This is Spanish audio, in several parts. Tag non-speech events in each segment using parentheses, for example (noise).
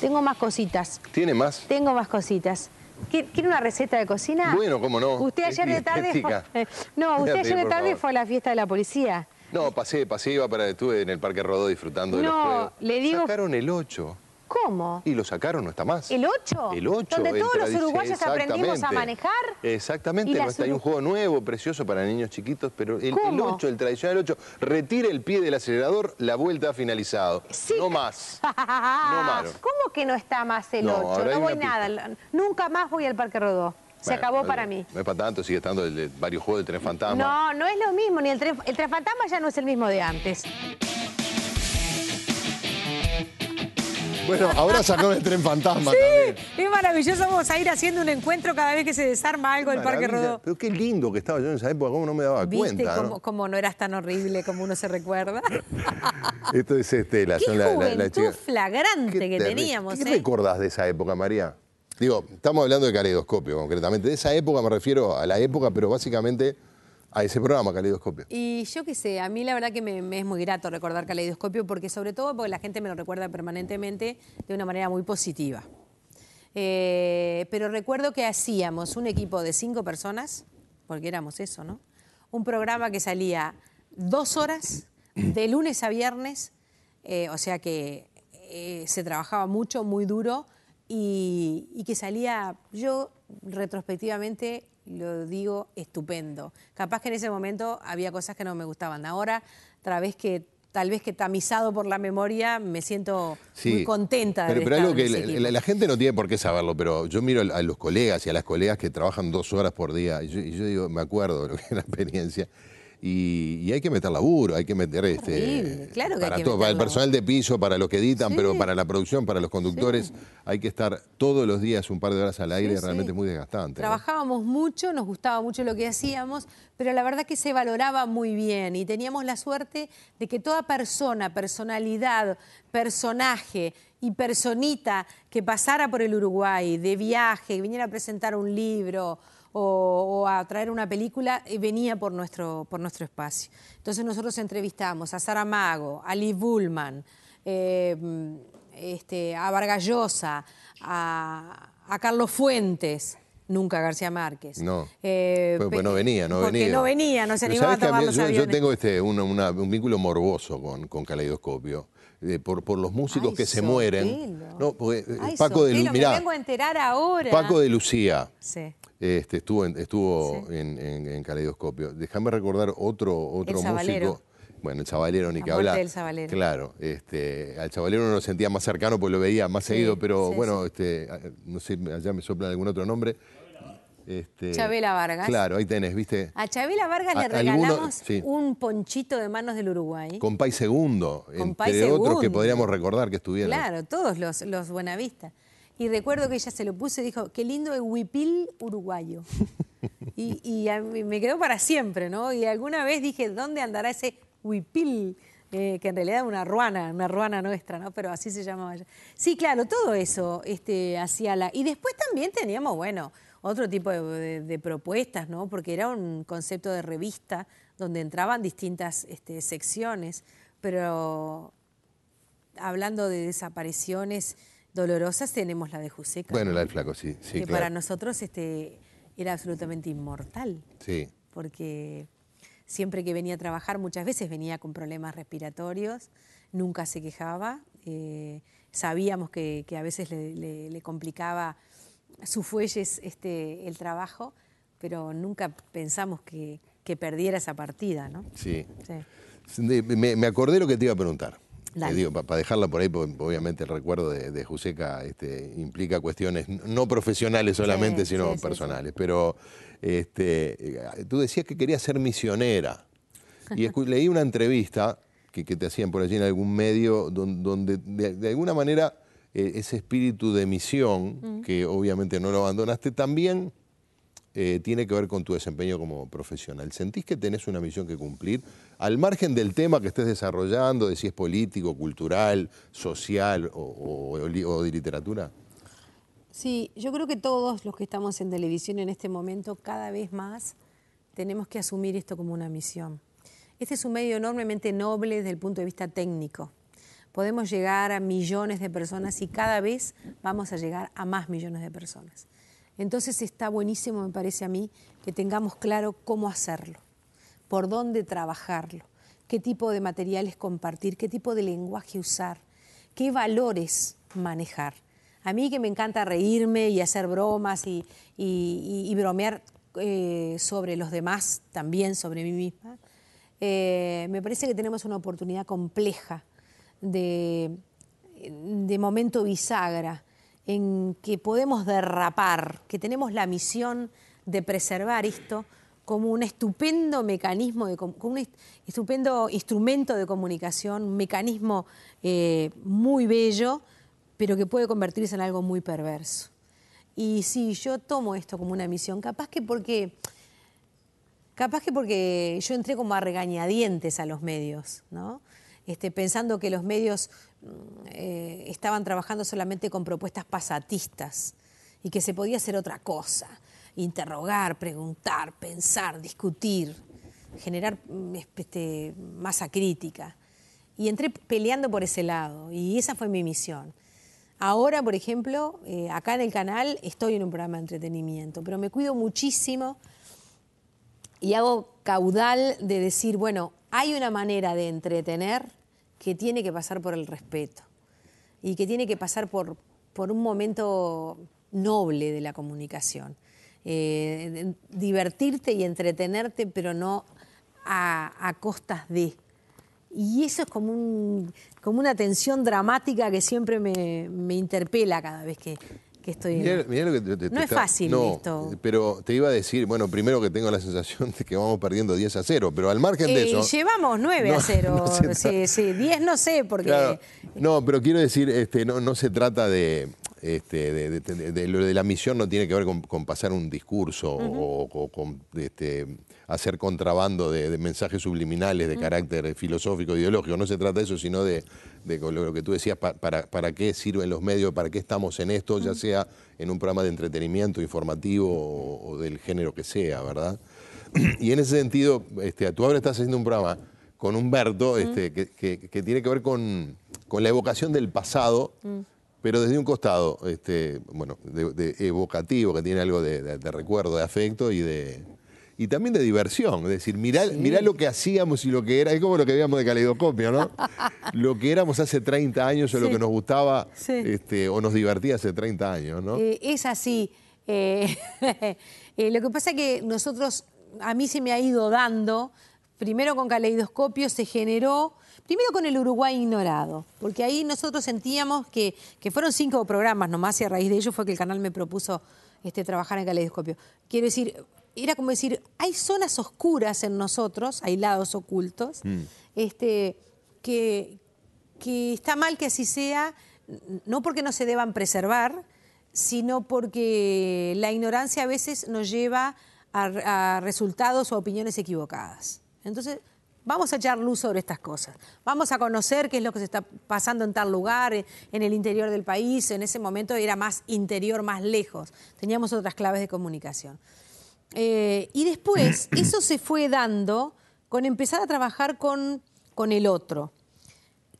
Tengo más cositas. ¿Tiene más? Tengo más cositas. ¿Quiere una receta de cocina? Bueno, cómo no. Usted ayer de tarde... (laughs) No, (laughs) usted ayer de tarde fue a la fiesta de la policía. No, pasé, pasé, iba para... Estuve en el Parque Rodó disfrutando no, de los le digo... Sacaron el 8. ¿Cómo? Y lo sacaron, no está más. ¿El 8? El 8. Donde todos los uruguayos aprendimos a manejar. Exactamente, está. Hay un juego nuevo, precioso para niños chiquitos, pero el, 8, el tradicional 8, retira el pie del acelerador, la vuelta ha finalizado. No más. no (laughs) más. ¿Cómo que no está más el 8? No voy nada. Nunca más voy al Parque Rodó. Se acabó para mí. No es para tanto, sigue estando el, varios juegos del Tres Fantasma. No, no es lo mismo. ni El Tres el Fantasma ya no es el mismo de antes. Bueno, ahora sacó el tren fantasma. Sí, es maravilloso. Vamos a ir haciendo un encuentro cada vez que se desarma algo el Parque Rodó. Pero qué lindo que estaba yo en esa época, cómo no me daba cuenta. Cómo, ¿no? cómo no eras tan horrible como uno se recuerda. (laughs) Esto es Estela, qué la, la, flagrante que teníamos. ¿Qué te ¿eh? recordás de esa época, María? Digo, estamos hablando de caleidoscopio concretamente. De esa época me refiero a la época, pero básicamente a ese programa, Caleidoscopio. Y yo qué sé, a mí la verdad que me, es muy grato recordar Caleidoscopio, porque sobre todo porque la gente me lo recuerda permanentemente de una manera muy positiva. Eh, pero recuerdo que hacíamos un equipo de cinco personas, porque éramos eso, ¿no? Un programa que salía dos horas, de lunes a viernes, eh, o sea que eh, se trabajaba mucho, muy duro, y, y que salía, yo retrospectivamente lo digo estupendo. Capaz que en ese momento había cosas que no me gustaban. Ahora, tal vez que, tal vez que tamizado por la memoria, me siento muy contenta. de pero algo que la, gente no tiene por qué saberlo, pero yo miro a los colegas y a las colegas que trabajan dos horas por día y yo, digo, me acuerdo de la experiencia. Y, hay que meter laburo, hay que meter este claro que para, para el personal de piso, para los que editan, pero para la producción, para los conductores, hay que estar todos los días un par de horas al aire, realmente es muy desgastante. Trabajábamos mucho, nos gustaba mucho lo que hacíamos, pero la verdad que se valoraba muy bien y teníamos la suerte de que toda persona, personalidad, personaje y personita que pasara por el Uruguay de viaje, que viniera a presentar un libro, o, a traer una película, eh, venía por nuestro, por nuestro espacio. Entonces nosotros entrevistamos a Sara Mago, a Lee Bullman, em, este, a Vargallosa, a Carlos Fuentes nunca García Márquez. No. Eh, pues, pues, no venía, no porque no venía, no se animaba a tomar los yo, aviones. yo, tengo este, una, una, un vínculo morboso con, con Caleidoscopio. Eh, por, por, los músicos que se mueren. No, porque, eh, Ay, Paco de Lucía. Me vengo a enterar ahora. Paco de Lucía. Sí. Este, estuvo en, estuvo en, en, en Caleidoscopio. Déjame recordar otro, otro músico bueno, el Chavalero ni que hablar. Chavalero. Claro, este, al Chavalero uno lo sentía más cercano porque lo veía más seguido, pero bueno, este, no sé, allá me soplan algún otro nombre. Este, Chabela Vargas. Claro, ahí tenés, ¿viste? A Chabela Vargas le regalamos un ponchito de manos del Uruguay. Con Pai Segundo, entre otros que podríamos recordar que estuvieron. Claro, todos los, los Buenavistas. Y recuerdo que ella se lo puso y dijo, qué lindo el huipil uruguayo. (laughs) y, me quedó para siempre, ¿no? Y alguna vez dije, ¿dónde andará ese huipil, eh, que en realidad era una ruana, una ruana nuestra, ¿no? Pero así se llamaba Sí, claro, todo eso este, hacía la... Y después también teníamos, bueno, otro tipo de, propuestas, ¿no? Porque era un concepto de revista donde entraban distintas este, secciones, pero hablando de desapariciones dolorosas tenemos la de Juseca. Bueno, la del flaco, sí. sí que para nosotros este, era absolutamente inmortal. Sí. Porque siempre que venía a trabajar, muchas veces venía con problemas respiratorios, nunca se quejaba. Eh, sabíamos que, a veces le, complicaba su fuelles este, el trabajo, pero nunca pensamos que, perdiera esa partida, ¿no? Sí. Me, me acordé lo que te iba a preguntar para dejarla por ahí, obviamente el recuerdo de, de Juseca este, implica cuestiones no profesionales solamente, sino personales. Pero este, eh, tú decías que querías ser misionera. Y (laughs) leí una entrevista que, te hacían por allí en algún medio donde, de, alguna manera eh, ese espíritu de misión, mm. que obviamente no lo abandonaste, también eh, tiene que ver con tu desempeño como profesional. ¿Sentís que tenés una misión que cumplir? Al margen del tema que estés desarrollando, de si es político, cultural, social o de literatura. Sí, yo creo que todos los que estamos en televisión en este momento, cada vez más, tenemos que asumir esto como una misión. Este es un medio enormemente noble desde el punto de vista técnico. Podemos llegar a millones de personas y cada vez vamos a llegar a más millones de personas. Entonces está buenísimo, me parece a mí, que tengamos claro cómo hacerlo, por dónde trabajarlo, qué tipo de materiales compartir, qué tipo de lenguaje usar, qué valores manejar. A mí que me encanta reírme y hacer bromas y, bromear eh, sobre los demás, también sobre mí misma, eh, me parece que tenemos una oportunidad compleja de momento bisagra en que podemos derrapar, que tenemos la misión de preservar esto como un estupendo mecanismo, de, un estupendo instrumento de comunicación, un mecanismo eh, muy bello, pero que puede convertirse en algo muy perverso. Y sí, yo tomo esto como una misión, capaz que porque, capaz que porque yo entré como a regañadientes a los medios, ¿no? Este, pensando que los medios mm, eh, estaban trabajando solamente con propuestas pasatistas y que se podía hacer otra cosa, interrogar, preguntar, pensar, discutir, generar mm, este, masa crítica. Y entré peleando por ese lado y esa fue mi misión. Ahora, por ejemplo, eh, acá en el canal estoy en un programa de entretenimiento, pero me cuido muchísimo y hago caudal de decir, bueno, hay una manera de entretener que tiene que pasar por el respeto y que tiene que pasar por, un momento noble de la comunicación. Eh, divertirte y entretenerte, pero no a, costas de. Y eso es como, como una tensión dramática que siempre me interpela cada vez que, lo que no es fácil esto. Pero te iba a decir, bueno, primero que tengo la sensación de que vamos perdiendo 10 a 0, pero al margen de eso... Eh, eso... Llevamos 9 a 0, (laughs) sí, sí, 10 no sé, porque... no, pero quiero decir, este, no se trata de este, de, la misión no tiene que ver con, pasar un discurso o, con este, hacer contrabando de, mensajes subliminales de carácter filosófico, ideológico. No se trata de eso, sino de, lo que tú decías, para, qué sirven los medios, para qué estamos en esto, ya sea en un programa de entretenimiento, informativo o, del género que sea, ¿verdad? (clears throat) Y en ese sentido, este, tú ahora estás haciendo un programa con Humberto este, que, tiene que ver con, con la evocación del pasado mm pero desde un costado, este, bueno, evocativo, que tiene algo de, recuerdo, de afecto y de. Y también de diversión, es decir, mirá, lo que hacíamos y lo que era, es como lo que veíamos de caleidoscopio, ¿no? (laughs) lo que éramos hace 30 años o lo que nos gustaba este, o nos divertía hace 30 años, ¿no? Eh, es así. Eh, (laughs) eh, lo que pasa es que nosotros, a mí se me ha ido dando primero con Caleidoscopio se generó, primero con el Uruguay ignorado, porque ahí nosotros sentíamos que, que fueron cinco programas nomás y a raíz de ello fue que el canal me propuso este, trabajar en Caleidoscopio. Quiero decir, era como decir, hay zonas oscuras en nosotros, hay lados ocultos, mm. este, que, que está mal que así sea, no porque no se deban preservar, sino porque la ignorancia a veces nos lleva a resultados o opiniones equivocadas. Entonces, vamos a echar luz sobre estas cosas. Vamos a conocer qué es lo que se está pasando en tal lugar, en el interior del país. En ese momento era más interior, más lejos. Teníamos otras claves de comunicación. Eh, y después, (clears throat) eso se fue dando con empezar a trabajar con, el otro.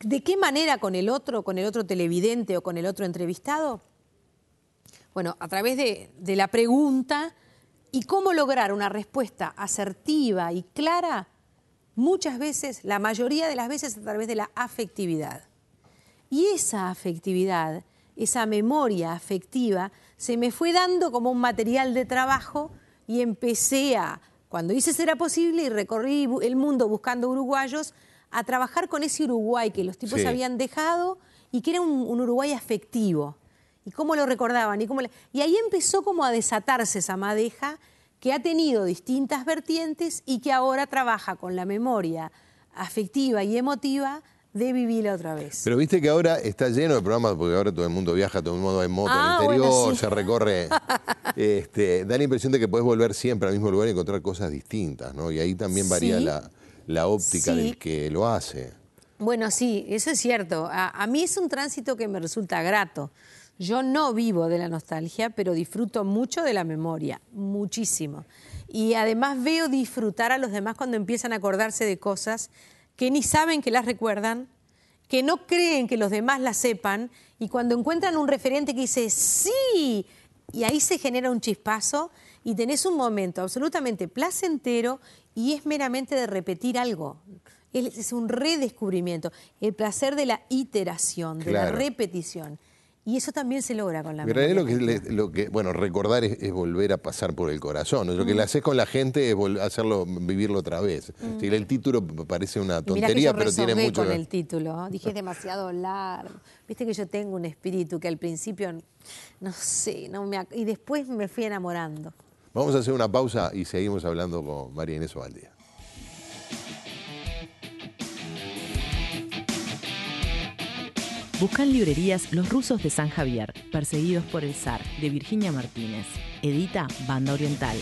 ¿De qué manera con el otro, con el otro televidente o con el otro entrevistado? Bueno, a través de la pregunta y cómo lograr una respuesta asertiva y clara muchas veces, la mayoría de las veces a través de la afectividad. Y esa afectividad, esa memoria afectiva, se me fue dando como un material de trabajo y empecé a, cuando hice Será Posible y recorrí el mundo buscando uruguayos, a trabajar con ese Uruguay que los tipos habían dejado y que era un, Uruguay afectivo. Y cómo lo recordaban. Y, cómo y ahí empezó como a desatarse esa madeja que ha tenido distintas vertientes y que ahora trabaja con la memoria afectiva y emotiva de vivirla otra vez. Pero viste que ahora está lleno de programas, porque ahora todo el mundo viaja, todo el mundo va en moto, en el ah, interior, se recorre. (laughs) Este, da la impresión de que puedes volver siempre al mismo lugar y encontrar cosas distintas, ¿no? Y ahí también varía la, óptica del que lo hace. Bueno, sí, eso es cierto. a, mí es un tránsito que me resulta grato. Yo no vivo de la nostalgia, pero disfruto mucho de la memoria, muchísimo. Y además veo disfrutar a los demás cuando empiezan a acordarse de cosas que ni saben que las recuerdan, que no creen que los demás las sepan, y cuando encuentran un referente que dice, sí, y ahí se genera un chispazo y tenés un momento absolutamente placentero y es meramente de repetir algo. Es, un redescubrimiento, el placer de la iteración, de la repetición. Y eso también se logra con la memoria. Lo que, lo que, bueno, recordar es, volver a pasar por el corazón. Lo que mm. le haces con la gente es hacerlo, vivirlo otra vez. Mm. el título parece una tontería, pero tiene mucho. con el título. Dije es demasiado largo. Viste que yo tengo un espíritu que al principio, no sé, no me y después me fui enamorando. Vamos a hacer una pausa y seguimos hablando con María Inés Ovaldía. Buscan librerías Los Rusos de San Javier, Perseguidos por el Zar, de Virginia Martínez. Edita Banda Oriental.